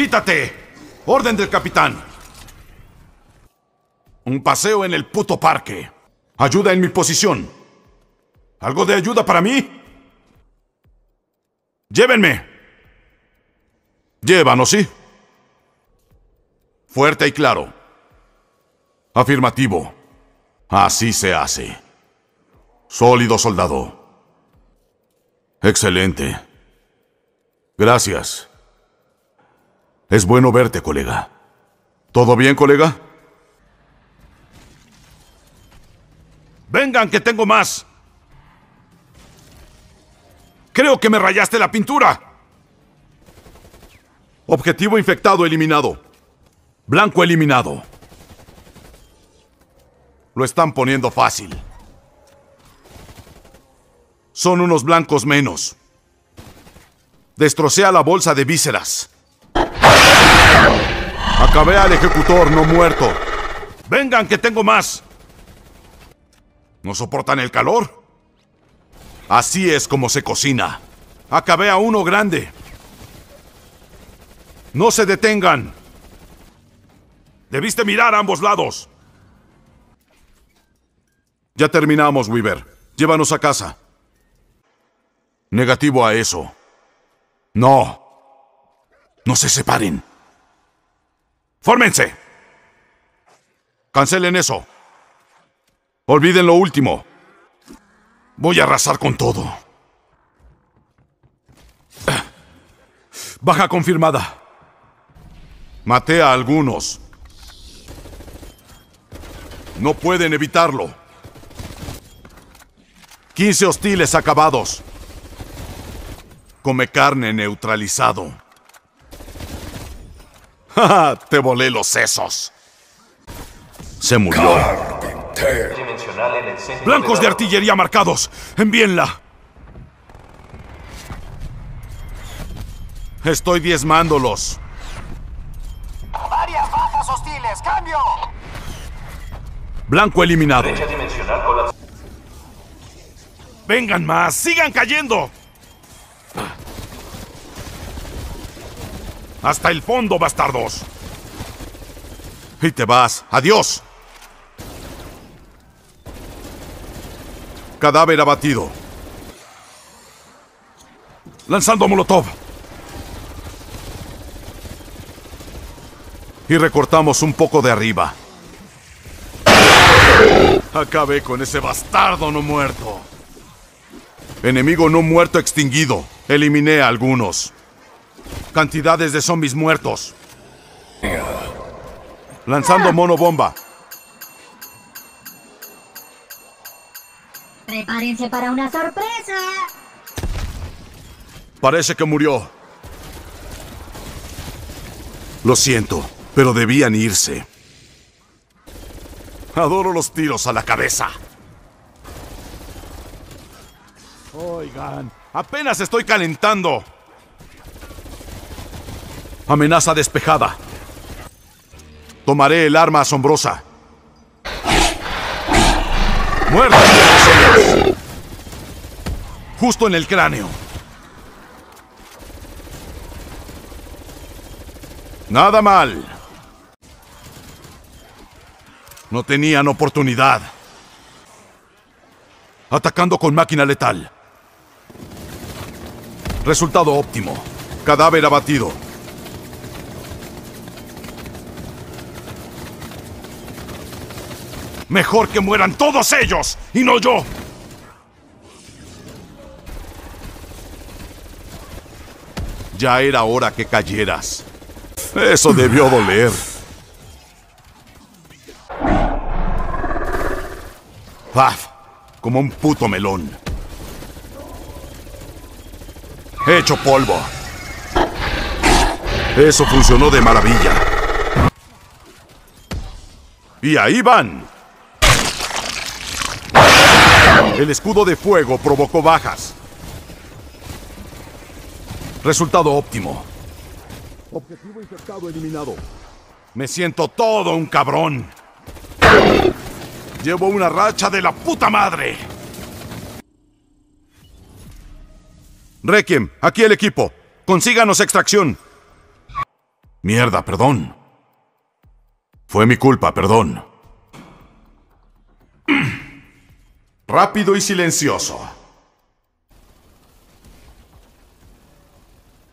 ¡Quítate! ¡Orden del capitán! Un paseo en el puto parque. Ayuda en mi posición. ¿Algo de ayuda para mí? Llévenme. Llévanos, ¿sí? Fuerte y claro. Afirmativo. Así se hace. Sólido soldado. Excelente. Gracias. Es bueno verte, colega. ¿Todo bien, colega? Vengan, que tengo más. Creo que me rayaste la pintura. Objetivo infectado eliminado. Blanco eliminado. Lo están poniendo fácil. Son unos blancos menos. Destrocea la bolsa de vísceras. Acabé al ejecutor no muerto. Vengan, que tengo más. ¿No soportan el calor? Así es como se cocina. Acabé a uno grande. No se detengan. Debiste mirar a ambos lados. Ya terminamos, Weaver. Llévanos a casa. Negativo a eso. No. No se separen. ¡Fórmense! Cancelen eso. Olviden lo último. Voy a arrasar con todo. Baja confirmada. Maté a algunos. No pueden evitarlo. 15 hostiles acabados. Come carne neutralizado. ¡Te volé los sesos! Se murió. Blancos de artillería marcados. Envíenla. Estoy diezmándolos. Varias hostiles. Cambio. Blanco eliminado. Vengan más. Sigan cayendo. Hasta el fondo, bastardos. Y te vas. Adiós. Cadáver abatido. Lanzando Molotov. Y recortamos un poco de arriba. Acabé con ese bastardo no muerto. Enemigo no muerto extinguido. Eliminé a algunos. Cantidades de zombies muertos. Lanzando monobomba. Prepárense para una sorpresa. Parece que murió. Lo siento, pero debían irse. Adoro los tiros a la cabeza. Oigan, apenas estoy calentando. Amenaza despejada. Tomaré el arma asombrosa. ¡Muerto! Justo en el cráneo. Nada mal. No tenían oportunidad. Atacando con máquina letal. Resultado óptimo. Cadáver abatido. Mejor que mueran todos ellos y no yo. Ya era hora que cayeras. Eso debió doler. ¡Paf! Como un puto melón. Hecho polvo. Eso funcionó de maravilla. Y ahí van. El escudo de fuego provocó bajas. Resultado óptimo. Objetivo infectado eliminado. Me siento todo un cabrón. Llevo una racha de la puta madre. Requiem, aquí el equipo. Consíganos extracción. Mierda, perdón. Fue mi culpa, perdón. rápido y silencioso.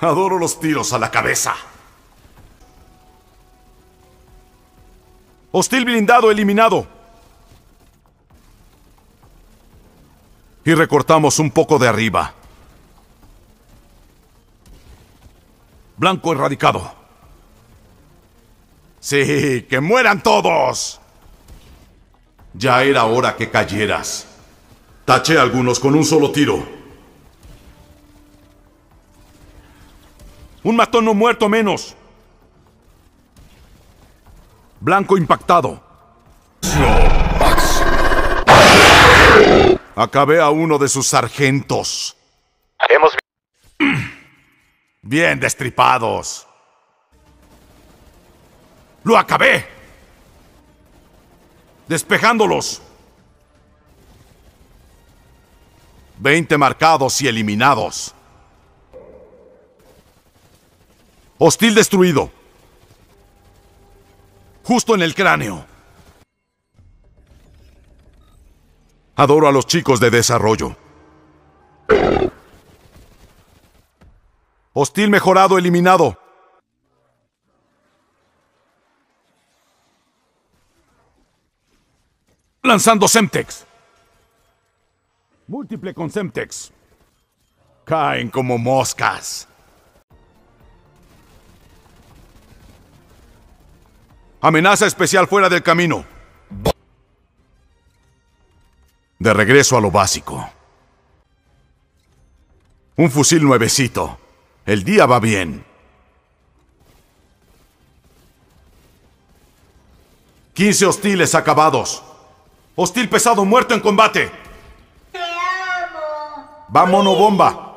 Adoro los tiros a la cabeza. Hostil blindado eliminado. Y recortamos un poco de arriba. Blanco erradicado. Sí, que mueran todos. Ya era hora que cayeras. Taché algunos con un solo tiro. Un matón no muerto menos. Blanco impactado. Acabé a uno de sus sargentos. bien destripados. ¡Lo acabé! ¡Despejándolos! 20 marcados y eliminados. Hostil destruido. Justo en el cráneo. Adoro a los chicos de desarrollo. Hostil mejorado eliminado. Lanzando Semtex. Múltiple con Semtex. Caen como moscas. Amenaza especial fuera del camino. De regreso a lo básico. Un fusil nuevecito. El día va bien. 15 hostiles acabados. Hostil pesado muerto en combate. ¡Va, bomba!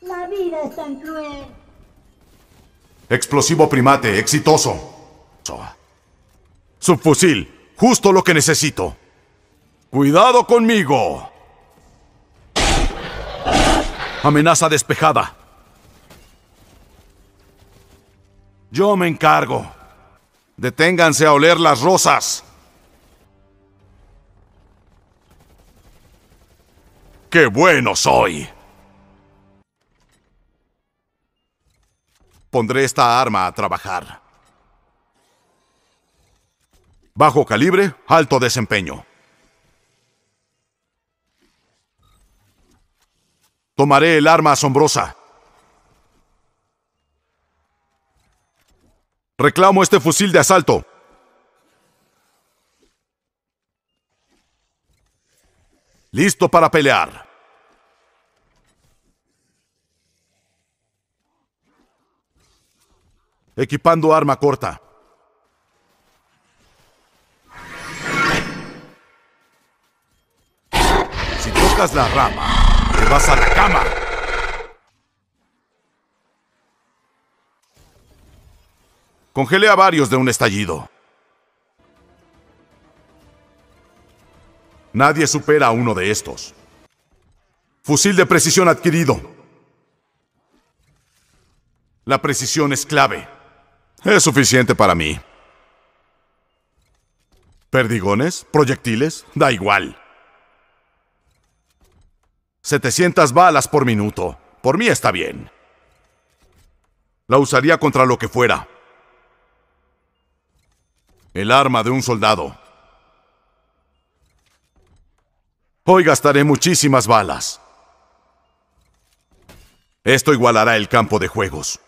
La vida es tan cruel. Explosivo primate, exitoso. Subfusil, justo lo que necesito. ¡Cuidado conmigo! Amenaza despejada. Yo me encargo. Deténganse a oler las rosas. ¡Qué bueno soy! Pondré esta arma a trabajar. Bajo calibre, alto desempeño. Tomaré el arma asombrosa. Reclamo este fusil de asalto. Listo para pelear. Equipando arma corta. Si tocas la rama, vas a la cama. Congele a varios de un estallido. Nadie supera a uno de estos. Fusil de precisión adquirido. La precisión es clave. Es suficiente para mí. ¿Perdigones? ¿Proyectiles? Da igual. 700 balas por minuto. Por mí está bien. La usaría contra lo que fuera. El arma de un soldado. Hoy gastaré muchísimas balas. Esto igualará el campo de juegos.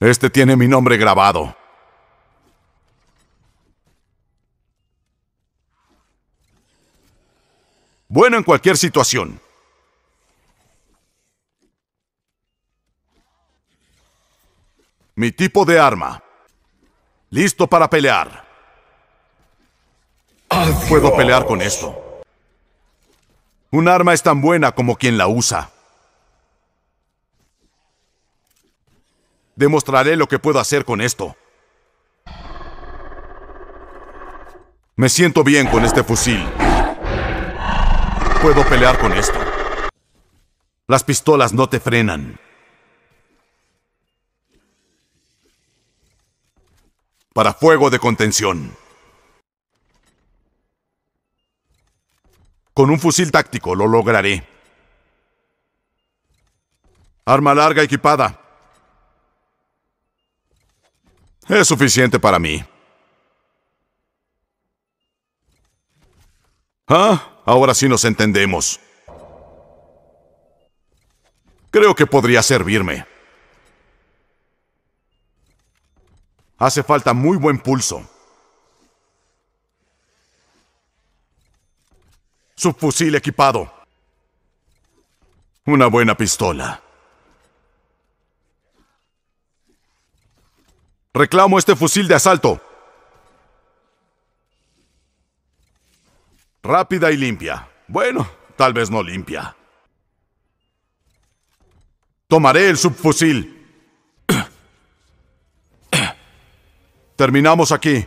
Este tiene mi nombre grabado. Bueno en cualquier situación. Mi tipo de arma. Listo para pelear. Puedo pelear con esto. Un arma es tan buena como quien la usa. Demostraré lo que puedo hacer con esto. Me siento bien con este fusil. Puedo pelear con esto. Las pistolas no te frenan. Para fuego de contención. Con un fusil táctico lo lograré. Arma larga equipada. Es suficiente para mí. Ah, ahora sí nos entendemos. Creo que podría servirme. Hace falta muy buen pulso. subfusil equipado, una buena pistola. Reclamo este fusil de asalto. Rápida y limpia. Bueno, tal vez no limpia. Tomaré el subfusil. Terminamos aquí.